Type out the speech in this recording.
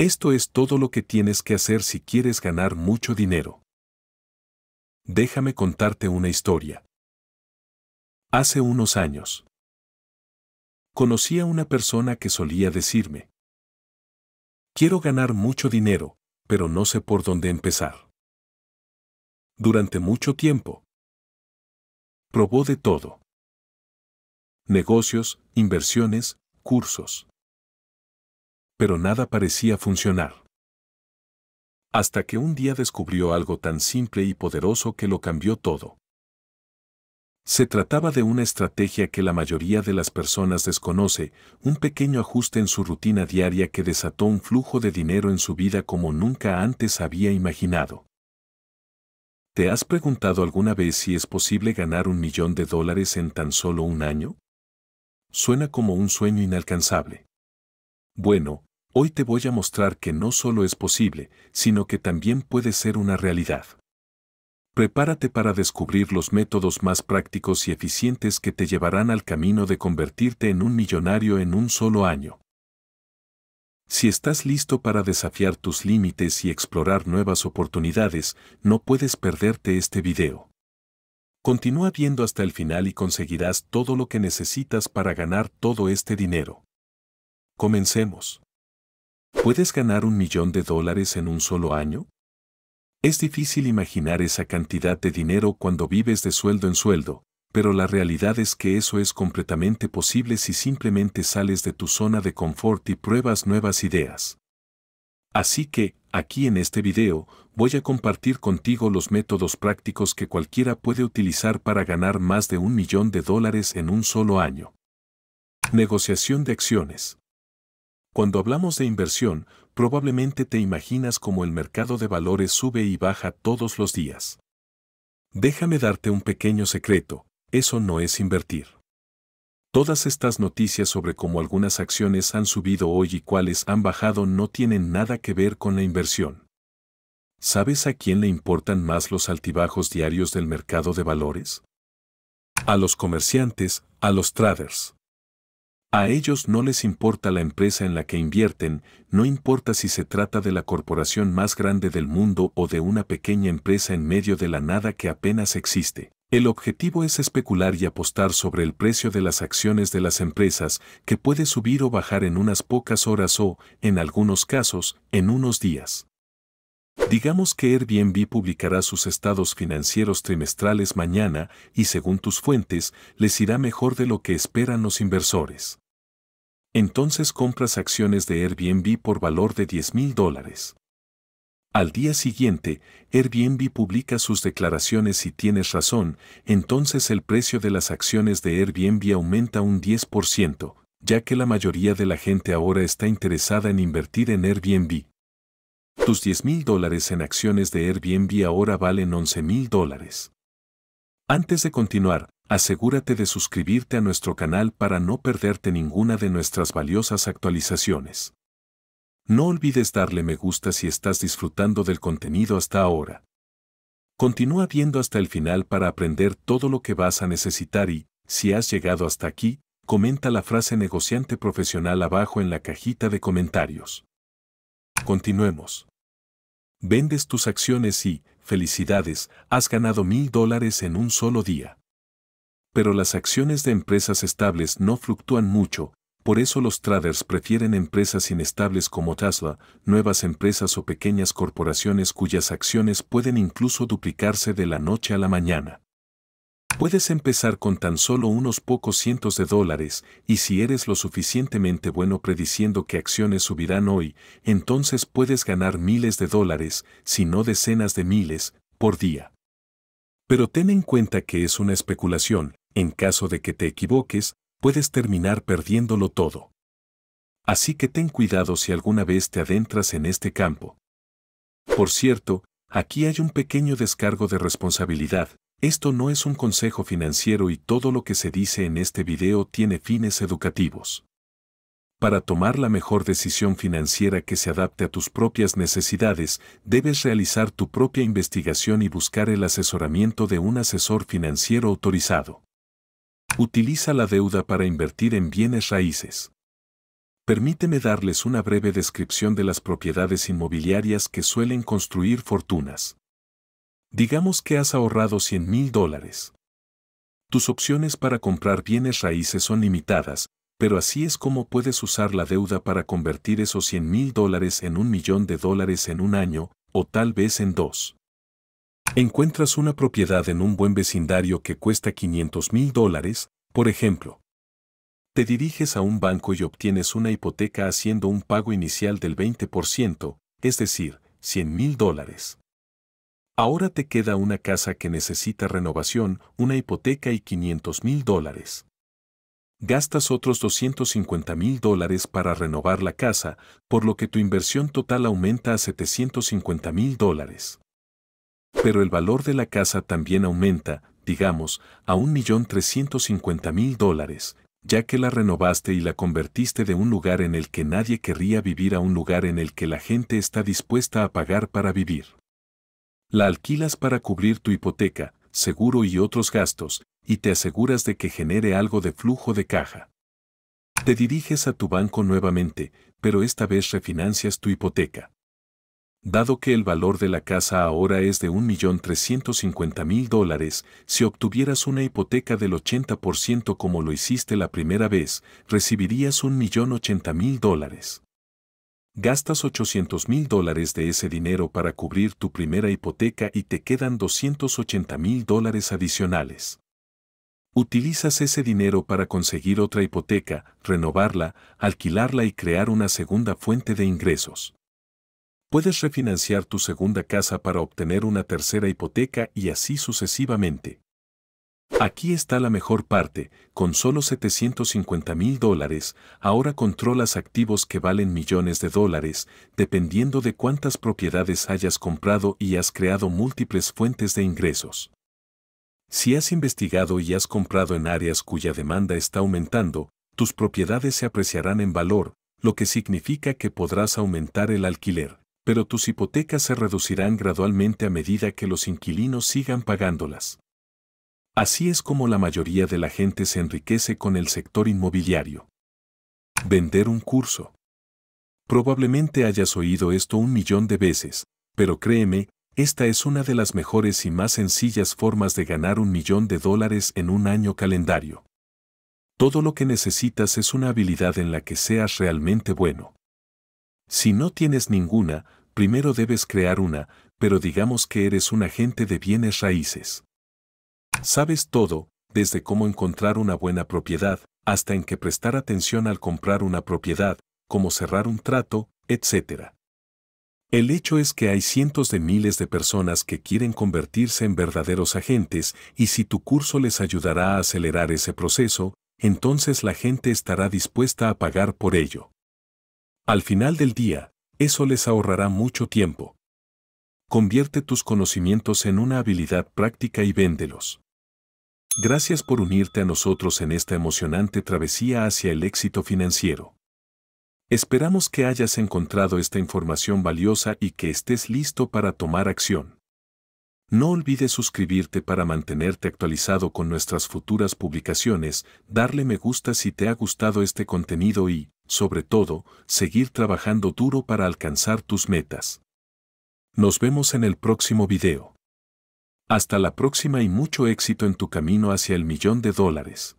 Esto es todo lo que tienes que hacer si quieres ganar mucho dinero. Déjame contarte una historia. Hace unos años. Conocí a una persona que solía decirme, quiero ganar mucho dinero, pero no sé por dónde empezar. Durante mucho tiempo. Probó de todo. Negocios, inversiones, cursos pero nada parecía funcionar. Hasta que un día descubrió algo tan simple y poderoso que lo cambió todo. Se trataba de una estrategia que la mayoría de las personas desconoce, un pequeño ajuste en su rutina diaria que desató un flujo de dinero en su vida como nunca antes había imaginado. ¿Te has preguntado alguna vez si es posible ganar un millón de dólares en tan solo un año? Suena como un sueño inalcanzable. Bueno, Hoy te voy a mostrar que no solo es posible, sino que también puede ser una realidad. Prepárate para descubrir los métodos más prácticos y eficientes que te llevarán al camino de convertirte en un millonario en un solo año. Si estás listo para desafiar tus límites y explorar nuevas oportunidades, no puedes perderte este video. Continúa viendo hasta el final y conseguirás todo lo que necesitas para ganar todo este dinero. Comencemos. ¿Puedes ganar un millón de dólares en un solo año? Es difícil imaginar esa cantidad de dinero cuando vives de sueldo en sueldo, pero la realidad es que eso es completamente posible si simplemente sales de tu zona de confort y pruebas nuevas ideas. Así que, aquí en este video, voy a compartir contigo los métodos prácticos que cualquiera puede utilizar para ganar más de un millón de dólares en un solo año. Negociación de acciones. Cuando hablamos de inversión, probablemente te imaginas cómo el mercado de valores sube y baja todos los días. Déjame darte un pequeño secreto, eso no es invertir. Todas estas noticias sobre cómo algunas acciones han subido hoy y cuáles han bajado no tienen nada que ver con la inversión. ¿Sabes a quién le importan más los altibajos diarios del mercado de valores? A los comerciantes, a los traders. A ellos no les importa la empresa en la que invierten, no importa si se trata de la corporación más grande del mundo o de una pequeña empresa en medio de la nada que apenas existe. El objetivo es especular y apostar sobre el precio de las acciones de las empresas, que puede subir o bajar en unas pocas horas o, en algunos casos, en unos días. Digamos que Airbnb publicará sus estados financieros trimestrales mañana y según tus fuentes les irá mejor de lo que esperan los inversores. Entonces compras acciones de Airbnb por valor de 10 mil dólares. Al día siguiente, Airbnb publica sus declaraciones y tienes razón, entonces el precio de las acciones de Airbnb aumenta un 10%, ya que la mayoría de la gente ahora está interesada en invertir en Airbnb. Tus 10 mil dólares en acciones de Airbnb ahora valen 11 mil dólares. Antes de continuar, asegúrate de suscribirte a nuestro canal para no perderte ninguna de nuestras valiosas actualizaciones. No olvides darle me gusta si estás disfrutando del contenido hasta ahora. Continúa viendo hasta el final para aprender todo lo que vas a necesitar y, si has llegado hasta aquí, comenta la frase negociante profesional abajo en la cajita de comentarios. Continuemos. Vendes tus acciones y, felicidades, has ganado mil dólares en un solo día. Pero las acciones de empresas estables no fluctúan mucho, por eso los traders prefieren empresas inestables como Tesla, nuevas empresas o pequeñas corporaciones cuyas acciones pueden incluso duplicarse de la noche a la mañana. Puedes empezar con tan solo unos pocos cientos de dólares y si eres lo suficientemente bueno prediciendo que acciones subirán hoy, entonces puedes ganar miles de dólares, si no decenas de miles, por día. Pero ten en cuenta que es una especulación, en caso de que te equivoques, puedes terminar perdiéndolo todo. Así que ten cuidado si alguna vez te adentras en este campo. Por cierto, aquí hay un pequeño descargo de responsabilidad, esto no es un consejo financiero y todo lo que se dice en este video tiene fines educativos. Para tomar la mejor decisión financiera que se adapte a tus propias necesidades, debes realizar tu propia investigación y buscar el asesoramiento de un asesor financiero autorizado. Utiliza la deuda para invertir en bienes raíces. Permíteme darles una breve descripción de las propiedades inmobiliarias que suelen construir fortunas. Digamos que has ahorrado 100 mil dólares. Tus opciones para comprar bienes raíces son limitadas, pero así es como puedes usar la deuda para convertir esos 100 mil dólares en un millón de dólares en un año, o tal vez en dos. Encuentras una propiedad en un buen vecindario que cuesta 500 mil dólares, por ejemplo. Te diriges a un banco y obtienes una hipoteca haciendo un pago inicial del 20%, es decir, 100 mil dólares. Ahora te queda una casa que necesita renovación, una hipoteca y 500 mil dólares. Gastas otros 250 mil dólares para renovar la casa, por lo que tu inversión total aumenta a 750 mil dólares. Pero el valor de la casa también aumenta, digamos, a 1.350.000 dólares, ya que la renovaste y la convertiste de un lugar en el que nadie querría vivir a un lugar en el que la gente está dispuesta a pagar para vivir. La alquilas para cubrir tu hipoteca, seguro y otros gastos, y te aseguras de que genere algo de flujo de caja. Te diriges a tu banco nuevamente, pero esta vez refinancias tu hipoteca. Dado que el valor de la casa ahora es de 1.350.000 dólares, si obtuvieras una hipoteca del 80% como lo hiciste la primera vez, recibirías 1.080.000 dólares gastas 800 mil dólares de ese dinero para cubrir tu primera hipoteca y te quedan 280 mil dólares adicionales. Utilizas ese dinero para conseguir otra hipoteca, renovarla, alquilarla y crear una segunda fuente de ingresos. Puedes refinanciar tu segunda casa para obtener una tercera hipoteca y así sucesivamente. Aquí está la mejor parte, con solo 750 mil dólares, ahora controlas activos que valen millones de dólares, dependiendo de cuántas propiedades hayas comprado y has creado múltiples fuentes de ingresos. Si has investigado y has comprado en áreas cuya demanda está aumentando, tus propiedades se apreciarán en valor, lo que significa que podrás aumentar el alquiler, pero tus hipotecas se reducirán gradualmente a medida que los inquilinos sigan pagándolas. Así es como la mayoría de la gente se enriquece con el sector inmobiliario. Vender un curso. Probablemente hayas oído esto un millón de veces, pero créeme, esta es una de las mejores y más sencillas formas de ganar un millón de dólares en un año calendario. Todo lo que necesitas es una habilidad en la que seas realmente bueno. Si no tienes ninguna, primero debes crear una, pero digamos que eres un agente de bienes raíces. Sabes todo, desde cómo encontrar una buena propiedad, hasta en qué prestar atención al comprar una propiedad, cómo cerrar un trato, etc. El hecho es que hay cientos de miles de personas que quieren convertirse en verdaderos agentes y si tu curso les ayudará a acelerar ese proceso, entonces la gente estará dispuesta a pagar por ello. Al final del día, eso les ahorrará mucho tiempo. Convierte tus conocimientos en una habilidad práctica y véndelos. Gracias por unirte a nosotros en esta emocionante travesía hacia el éxito financiero. Esperamos que hayas encontrado esta información valiosa y que estés listo para tomar acción. No olvides suscribirte para mantenerte actualizado con nuestras futuras publicaciones, darle me gusta si te ha gustado este contenido y, sobre todo, seguir trabajando duro para alcanzar tus metas. Nos vemos en el próximo video. Hasta la próxima y mucho éxito en tu camino hacia el millón de dólares.